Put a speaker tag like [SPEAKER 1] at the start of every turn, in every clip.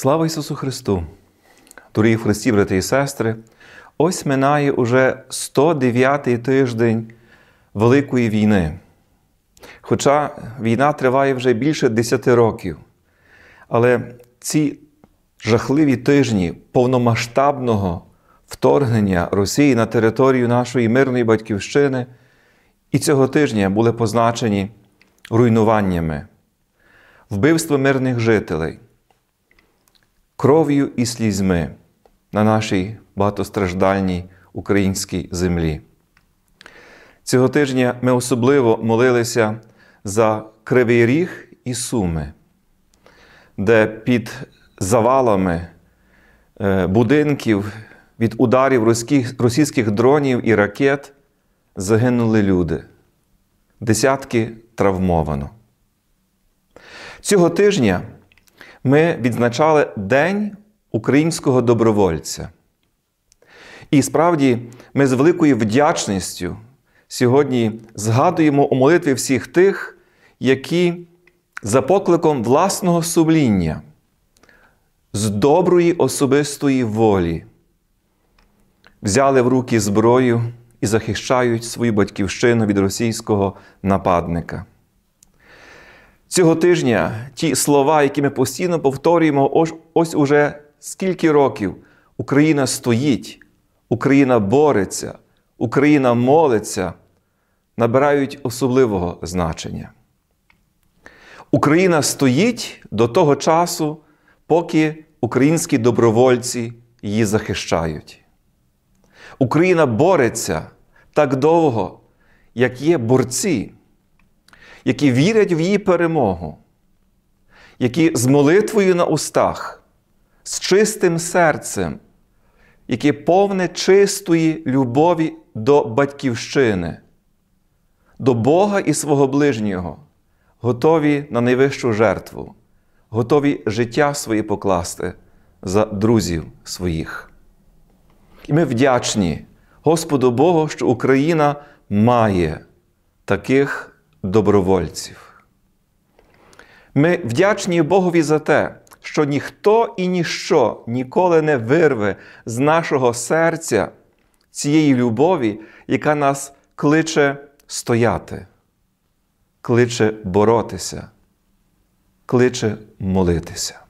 [SPEAKER 1] Слава Ісусу Христу! Дорогі Христі, брати і сестри! Ось минає уже 109-й тиждень Великої війни. Хоча війна триває вже більше 10 років. Але ці жахливі тижні повномасштабного вторгнення Росії на територію нашої мирної Батьківщини і цього тижня були позначені руйнуваннями, вбивство мирних жителей кров'ю і слізьми на нашій багатостраждальній українській землі. Цього тижня ми особливо молилися за Кривий Ріг і Суми, де під завалами е, будинків від ударів російських дронів і ракет загинули люди. Десятки травмовано. Цього тижня ми відзначали День українського добровольця. І справді ми з великою вдячністю сьогодні згадуємо у молитві всіх тих, які за покликом власного сумління, з доброї особистої волі, взяли в руки зброю і захищають свою батьківщину від російського нападника. Цього тижня ті слова, які ми постійно повторюємо, ось, ось уже скільки років Україна стоїть, Україна бореться, Україна молиться, набирають особливого значення. Україна стоїть до того часу, поки українські добровольці її захищають. Україна бореться так довго, як є борці які вірять в її перемогу, які з молитвою на устах, з чистим серцем, які повне чистої любові до батьківщини, до Бога і свого ближнього, готові на найвищу жертву, готові життя своє покласти за друзів своїх. І ми вдячні Господу Богу, що Україна має таких добровольців. Ми вдячні Богові за те, що ніхто і ніщо ніколи не вирве з нашого серця цієї любові, яка нас кличе стояти, кличе боротися, кличе молитися.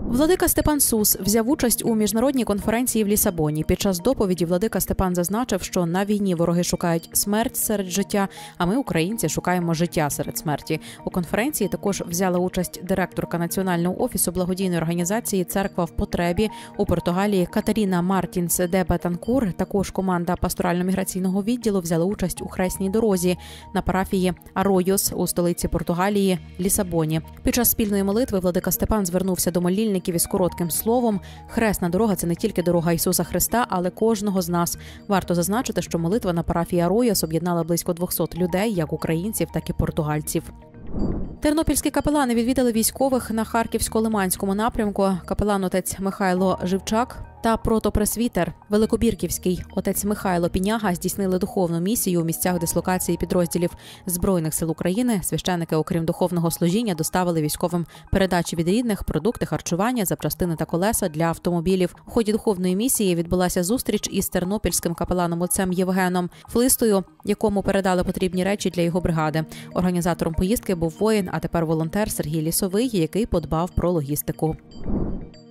[SPEAKER 2] Владика Степан Сус взяв участь у міжнародній конференції в Лісабоні. Під час доповіді владика Степан зазначив, що на війні вороги шукають смерть серед життя. А ми, українці, шукаємо життя серед смерті. У конференції також взяла участь директорка національного офісу благодійної організації Церква в потребі у Португалії Катаріна Мартінс де Бетанкур. Також команда пасторально-міграційного відділу взяла участь у хресній дорозі на парафії Аройос у столиці Португалії Лісабоні. Під час спільної молитви владика Степан звернувся до моліль священників із коротким словом. Хресна дорога це не тільки дорога Ісуса Христа, але кожного з нас. Варто зазначити, що молитва на парафія рояс об'єднала близько 200 людей, як українців, так і португальців. Тернопільські капелани відвідали військових на харківсько-лиманському напрямку. Капелан отець Михайло Живчак та протопресвітер Великобірківський отець Михайло Піняга здійснили духовну місію у місцях дислокації підрозділів збройних сил України. Священники, окрім духовного служіння, доставили військовим передачі від рідних, продукти харчування, запчастини та колеса для автомобілів. У ході духовної місії відбулася зустріч із тернопільським капеланом отцем Євгеном Флистою, якому передали потрібні речі для його бригади. Організатором поїздки був воїн, а тепер волонтер Сергій Лісовий, який подбав про логістику.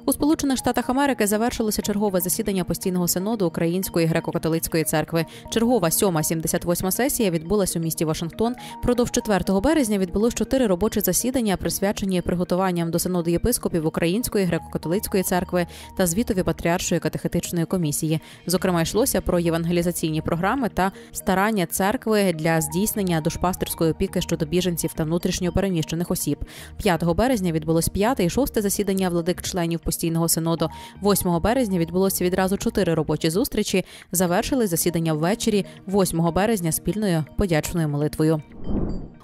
[SPEAKER 2] У Сполучених Штатах Америки завершилося чергове засідання постійного синоду Української греко-католицької церкви. Чергова сьома 78 сесія відбулася у місті Вашингтон. Продовж 4 березня відбулось чотири робочі засідання, присвячені приготуванням до синоду єпископів Української греко-католицької церкви та звітові патріаршої катехетичної комісії. Зокрема, йшлося про євангелізаційні програми та старання церкви для здійснення душпастерської опіки щодо біженців та внутрішньо переміщених осіб. 5 березня відбулось п'яте і шосте засідання владик членів постійного синоду 8 березня відбулося відразу чотири робочі зустрічі. Завершили засідання ввечері, 8 березня, спільною подячною молитвою.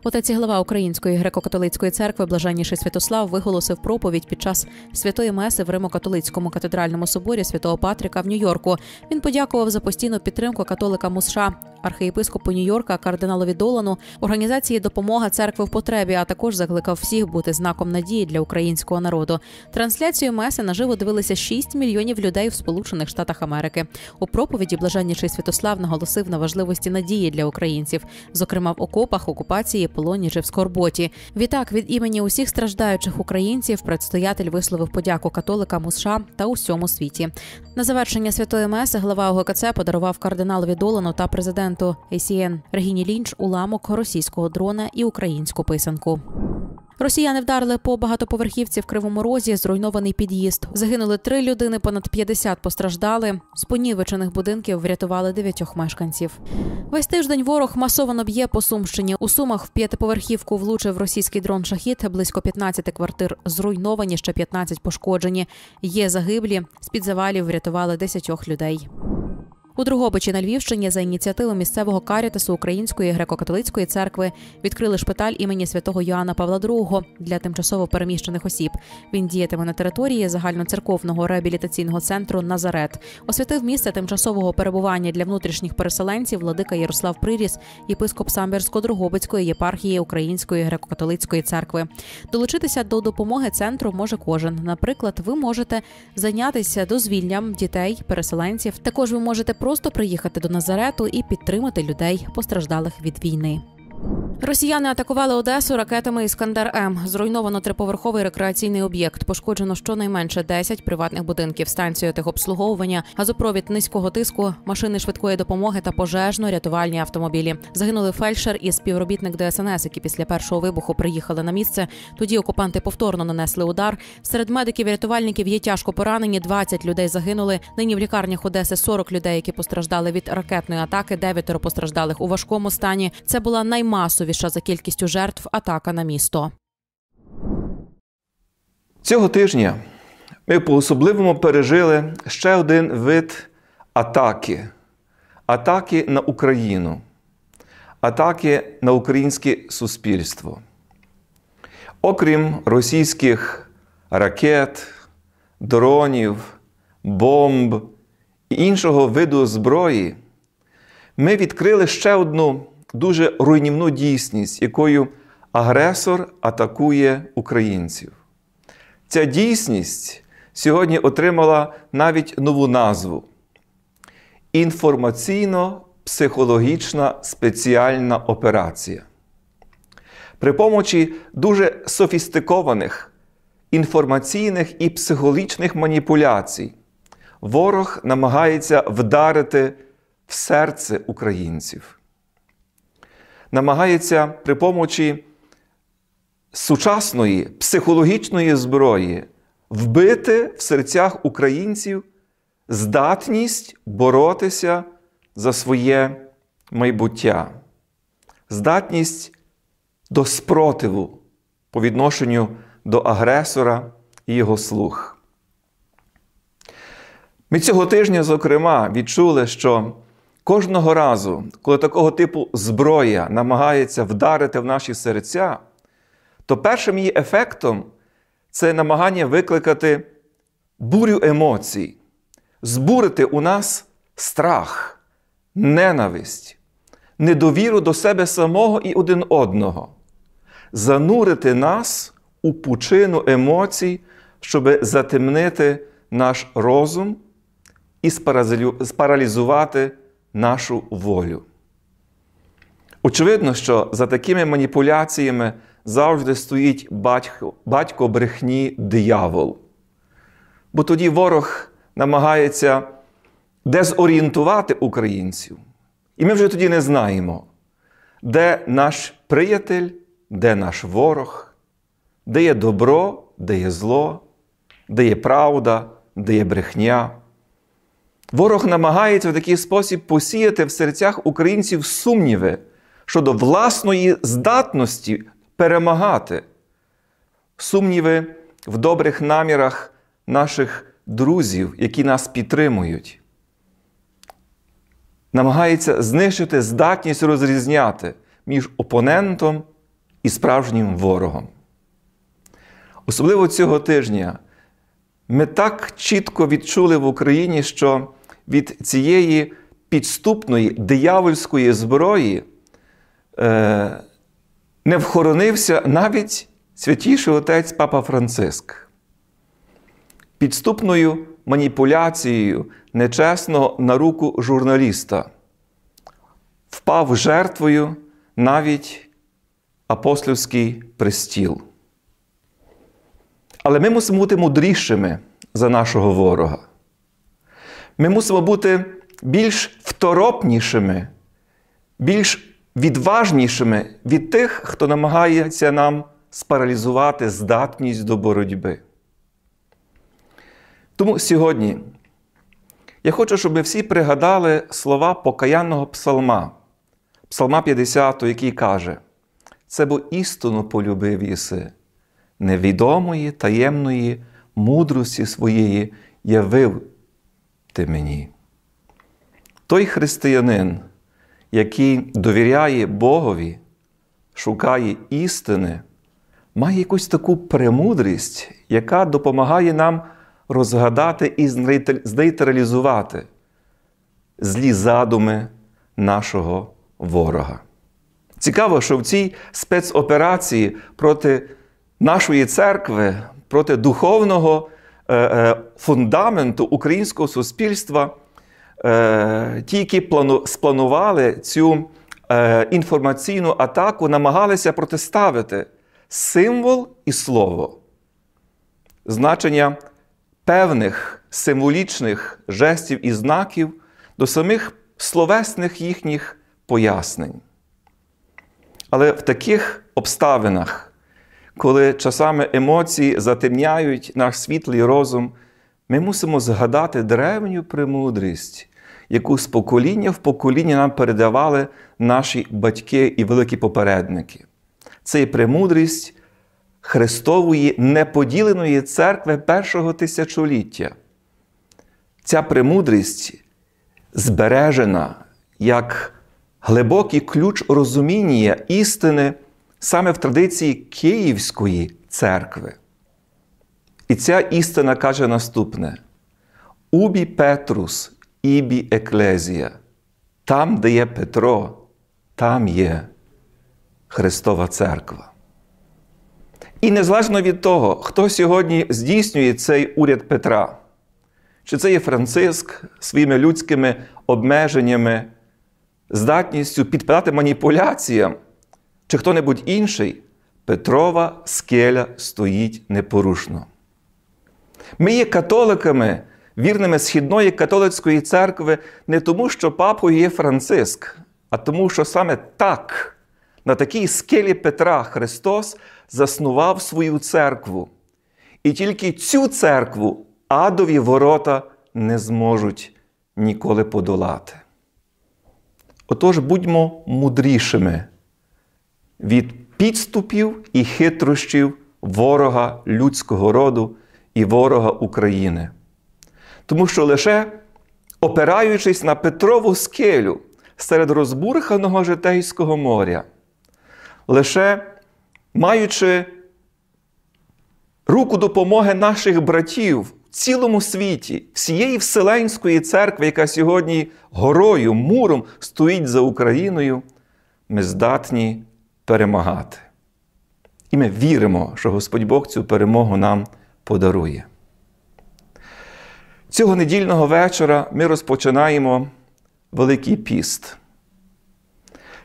[SPEAKER 2] Отець і глава Української греко-католицької церкви блаженніший Святослав виголосив проповідь під час святої меси в Римо-католицькому катедральному соборі святого Патріка в Нью-Йорку. Він подякував за постійну підтримку католикам у США, архієпископу Нью-Йорка, кардиналові Долану, організації Допомога церкви в потребі, а також закликав всіх бути знаком надії для українського народу. Трансляцію меси наживо дивилися 6 мільйонів людей в Сполучених Штатах Америки. У проповіді блаженніший Святослав наголосив на важливості надії для українців, зокрема в окопах окупації. Полоні жив в скорботі. Відтак від імені усіх страждаючих українців предстоятель висловив подяку католикам у США та усьому світі. На завершення святої меси глава ОГКЦ подарував кардиналові Долану та президенту ЕСІН Регіні Лінч уламок російського дрона і українську писанку. Росіяни вдарили по багатоповерхівці в Кривому Розі зруйнований під'їзд. Загинули три людини, понад 50 постраждали. З понівечених будинків врятували дев'ятьох мешканців. Весь тиждень ворог масово б'є по Сумщині. У Сумах в п'ятиповерхівку влучив російський дрон шахід Близько 15 квартир зруйновані, ще 15 пошкоджені. Є загиблі. З під завалів врятували 10 людей. У Другобичі на Львівщині за ініціативу місцевого карітасу Української греко-католицької церкви відкрили шпиталь імені святого Йоанна Павла II для тимчасово переміщених осіб. Він діятиме на території загальноцерковного реабілітаційного центру Назарет. Освятив місце тимчасового перебування для внутрішніх переселенців владика Ярослав Приріс, єпископ Самбірсько-Другобицької єпархії Української греко-католицької церкви. Долучитися до допомоги центру може кожен. Наприклад, ви можете зайнятися дозвільням дітей, переселенців. Також ви можете просто приїхати до Назарету і підтримати людей, постраждалих від війни. Росіяни атакували Одесу ракетами Іскандер М. Зруйновано триповерховий рекреаційний об'єкт. Пошкоджено щонайменше 10 приватних будинків, станцію техобслуговування, газопровід низького тиску, машини швидкої допомоги та пожежно-рятувальні автомобілі. Загинули фельдшер і співробітник ДСНС, які після першого вибуху приїхали на місце. Тоді окупанти повторно нанесли удар. Серед медиків і рятувальників є тяжко поранені. 20 людей загинули. Нині в лікарнях Одеси 40 людей, які постраждали від ракетної атаки. Дев'ятеро постраждалих у важкому стані. Це була наймасові найкривавіша за кількістю жертв атака на місто.
[SPEAKER 1] Цього тижня ми по-особливому пережили ще один вид атаки. Атаки на Україну, атаки на українське суспільство. Окрім російських ракет, дронів, бомб і іншого виду зброї, ми відкрили ще одну дуже руйнівну дійсність, якою агресор атакує українців. Ця дійсність сьогодні отримала навіть нову назву інформаційно-психологічна спеціальна операція. При помочі дуже софістикованих інформаційних і психологічних маніпуляцій ворог намагається вдарити в серце українців намагається при помочі сучасної психологічної зброї вбити в серцях українців здатність боротися за своє майбуття, здатність до спротиву по відношенню до агресора і його слух. Ми цього тижня, зокрема, відчули, що Кожного разу, коли такого типу зброя намагається вдарити в наші серця, то першим її ефектом це намагання викликати бурю емоцій, збурити у нас страх, ненависть, недовіру до себе самого і один одного, занурити нас у пучину емоцій, щоб затемнити наш розум і спаралізувати нашу волю. Очевидно, що за такими маніпуляціями завжди стоїть батько батько брехні диявол. Бо тоді ворог намагається дезорієнтувати українців. І ми вже тоді не знаємо, де наш приятель, де наш ворог, де є добро, де є зло, де є правда, де є брехня. Ворог намагається в такий спосіб посіяти в серцях українців сумніви щодо власної здатності перемагати, сумніви в добрих намірах наших друзів, які нас підтримують. Намагається знищити здатність розрізняти між опонентом і справжнім ворогом. Особливо цього тижня ми так чітко відчули в Україні, що від цієї підступної диявольської зброї е, не вхоронився навіть святіший отець Папа Франциск. Підступною маніпуляцією нечесно на руку журналіста, впав жертвою навіть апостольський престіл. Але ми мусимо бути мудрішими за нашого ворога. Ми мусимо бути більш второпнішими, більш відважнішими від тих, хто намагається нам спаралізувати здатність до боротьби. Тому сьогодні я хочу, щоб ми всі пригадали слова покаянного псалма, псалма 50, який каже: це бо істину полюбив єси, невідомої таємної мудрості своєї явив ти мені. Той християнин, який довіряє Богові, шукає істини, має якусь таку премудрість, яка допомагає нам розгадати і знейтралізувати злі задуми нашого ворога. Цікаво, що в цій спецоперації проти нашої церкви, проти духовного. Е, е, фундаменту українського суспільства, е, ті, які спланували цю інформаційну атаку, намагалися протиставити символ і слово, значення певних символічних жестів і знаків до самих словесних їхніх пояснень. Але в таких обставинах коли часами емоції затемняють наш світлий розум, ми мусимо згадати древню премудрість, яку з покоління в покоління нам передавали наші батьки і великі попередники. Це є премудрість Христової неподіленої церкви першого тисячоліття. Ця премудрість збережена як глибокий ключ розуміння істини саме в традиції Київської церкви. І ця істина каже наступне: Убі Петрус, ібі Еклезія. Там, де є Петро, там є Христова Церква. І незалежно від того, хто сьогодні здійснює цей уряд Петра, чи це є Франциск своїми людськими обмеженнями, здатністю підпадати маніпуляціям чи хто-небудь інший, Петрова скеля стоїть непорушно. Ми є католиками, вірними Східної католицької церкви, не тому, що папою є Франциск, а тому, що саме так, на такій скелі Петра Христос заснував свою церкву. І тільки цю церкву адові ворота не зможуть ніколи подолати. Отож будьмо мудрішими від підступів і хитрощів ворога людського роду і ворога України. Тому що лише опираючись на Петрову скелю серед розбурханого Житейського моря, лише маючи руку допомоги наших братів в цілому світі, всієї Вселенської церкви, яка сьогодні горою, муром стоїть за Україною, ми здатні перемагати. І ми віримо, що Господь Бог цю перемогу нам подарує. Цього недільного вечора ми розпочинаємо Великий піст.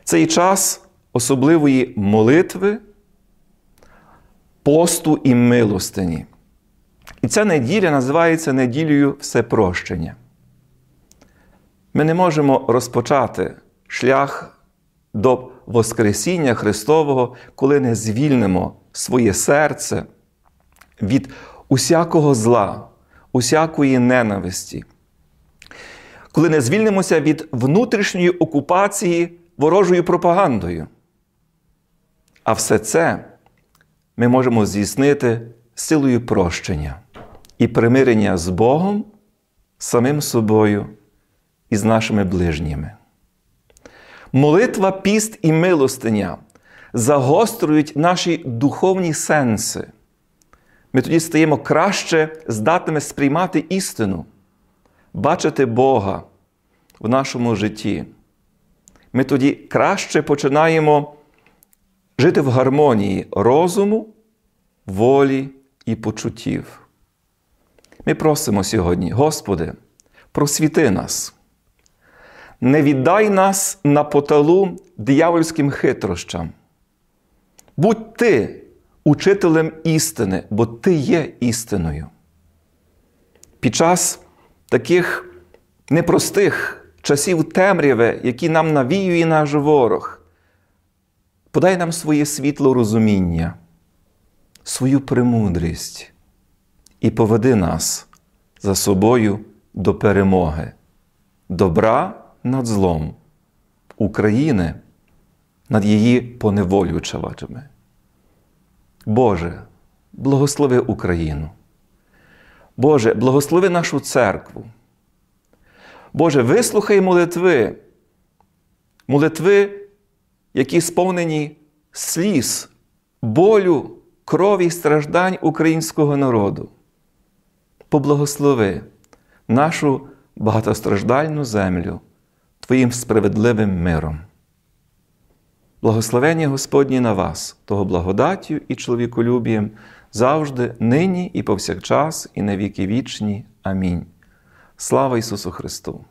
[SPEAKER 1] Цей час особливої молитви, посту і милостині. І ця неділя називається неділею всепрощення. Ми не можемо розпочати шлях до Воскресіння Христового, коли не звільнимо своє серце від усякого зла, усякої ненависті, коли не звільнимося від внутрішньої окупації ворожою пропагандою. А все це ми можемо здійснити силою прощення і примирення з Богом, самим собою і з нашими ближніми. Молитва, піст і милостиня загострюють наші духовні сенси. Ми тоді стаємо краще здатними сприймати істину, бачити Бога в нашому житті. Ми тоді краще починаємо жити в гармонії розуму, волі і почуттів. Ми просимо сьогодні, Господи, просвіти нас не віддай нас на поталу диявольським хитрощам. Будь ти учителем істини, бо ти є істиною. Під час таких непростих часів темряви, які нам навіює наш ворог, подай нам своє світло розуміння, свою премудрість і поведи нас за собою до перемоги, добра над злом України, над її поневолюючавачами. Боже, благослови Україну. Боже, благослови нашу церкву. Боже, вислухай молитви, молитви, які сповнені сліз, болю, крові і страждань українського народу. Поблагослови нашу багатостраждальну землю. Твоїм справедливим миром. Благословення Господні на вас, того благодаттю і чоловіколюбієм завжди, нині і повсякчас, і на віки вічні. Амінь. Слава Ісусу Христу!